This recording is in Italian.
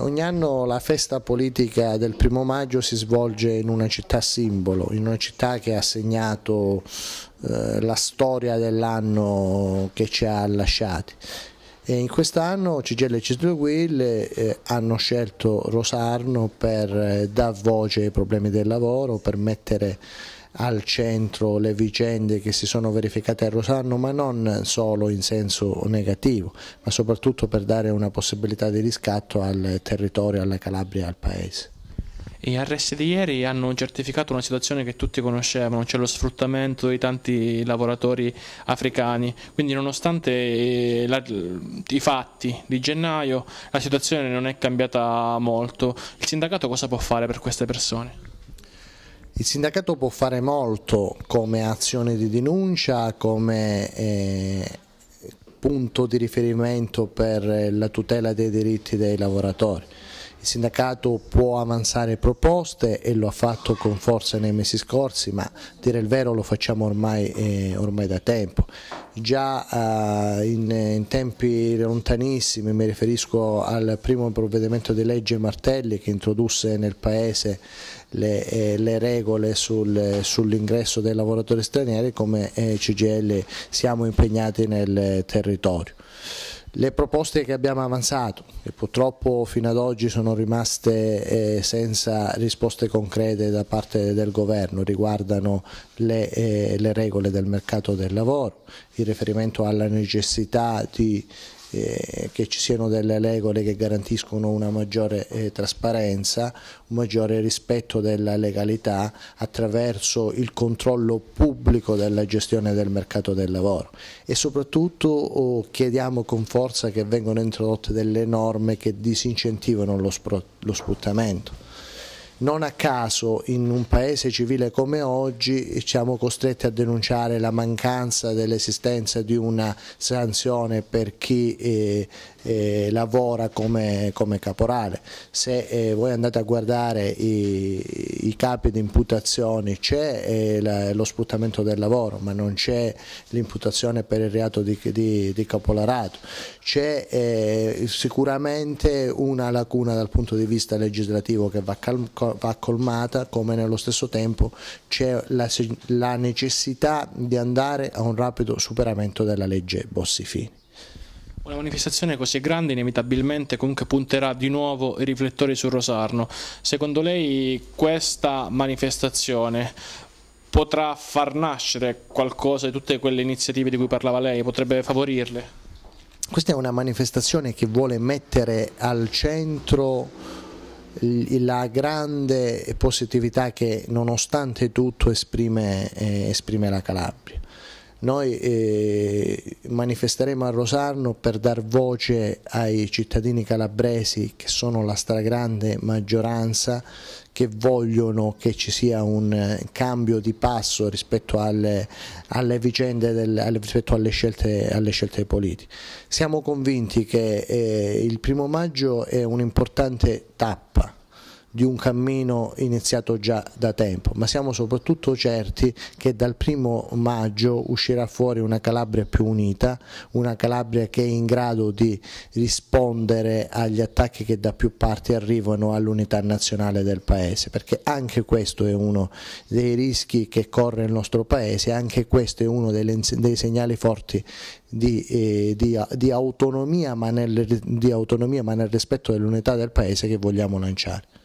Ogni anno la festa politica del primo maggio si svolge in una città simbolo, in una città che ha segnato eh, la storia dell'anno che ci ha lasciati. E in quest'anno CGL e Cistro eh, hanno scelto Rosarno per eh, dar voce ai problemi del lavoro, per mettere al centro le vicende che si sono verificate a Rosanno, ma non solo in senso negativo, ma soprattutto per dare una possibilità di riscatto al territorio, alla Calabria, e al Paese. Gli arresti di ieri hanno certificato una situazione che tutti conoscevano, cioè lo sfruttamento di tanti lavoratori africani. Quindi nonostante eh, la, i fatti di gennaio la situazione non è cambiata molto. Il sindacato cosa può fare per queste persone? Il sindacato può fare molto come azione di denuncia, come eh, punto di riferimento per la tutela dei diritti dei lavoratori. Il sindacato può avanzare proposte e lo ha fatto con forza nei mesi scorsi, ma dire il vero lo facciamo ormai, eh, ormai da tempo già eh, in, in, tempi lontanissimi, mi riferisco al primo provvedimento di legge Martelli che introdusse nel Paese le, eh, le regole sul, sull'ingresso dei lavoratori stranieri come eh, CGL siamo impegnati nel territorio le proposte che abbiamo avanzato, che purtroppo fino ad oggi sono rimaste eh, senza risposte concrete da parte del governo, riguardano le, eh, le regole del mercato del lavoro, il riferimento alla necessità di eh, che ci siano delle regole che garantiscono una maggiore eh, trasparenza, un maggiore rispetto della legalità attraverso il controllo pubblico della gestione del mercato del lavoro e soprattutto oh, chiediamo con forza che vengano introdotte delle norme che disincentivano lo, lo sfruttamento. Non a caso in un paese civile come oggi siamo costretti a denunciare la mancanza dell'esistenza di una sanzione per chi eh, eh, lavora come, come, caporale. Se eh, voi andate a guardare i, i capi di imputazioni c'è eh, lo sfruttamento del lavoro, ma non c'è l'imputazione per il reato di, di, di capolarato. C'è eh, sicuramente una lacuna dal punto di vista legislativo che va, va colmata, come nello stesso tempo c'è la, la necessità di andare a un rapido superamento della legge Bossi-Fini. Una manifestazione così grande inevitabilmente comunque punterà di nuovo i riflettori su Rosarno. Secondo lei questa manifestazione potrà far nascere qualcosa di tutte quelle iniziative di cui parlava lei? Potrebbe favorirle? Questa è una manifestazione che vuole mettere al centro la grande positività che nonostante tutto esprime, eh, esprime la Calabria. Noi eh, manifesteremo a Rosarno per dar voce ai cittadini calabresi che sono la stragrande maggioranza che vogliono che ci sia un eh, cambio di passo rispetto alle, alle vicende, del, rispetto alle scelte, alle scelte politiche. Siamo convinti che eh, il primo maggio è un'importante tappa di un cammino iniziato già da tempo, ma siamo soprattutto certi che dal primo maggio uscirà fuori una Calabria più unita, una Calabria che è in grado di rispondere agli attacchi che da più parti arrivano all'unità nazionale del Paese, perché anche questo è uno dei rischi che corre il nostro Paese, anche questo è uno dei segnali forti di, eh, di, di, autonomia, nel, di autonomia ma nel rispetto dell'unità del Paese che vogliamo lanciare.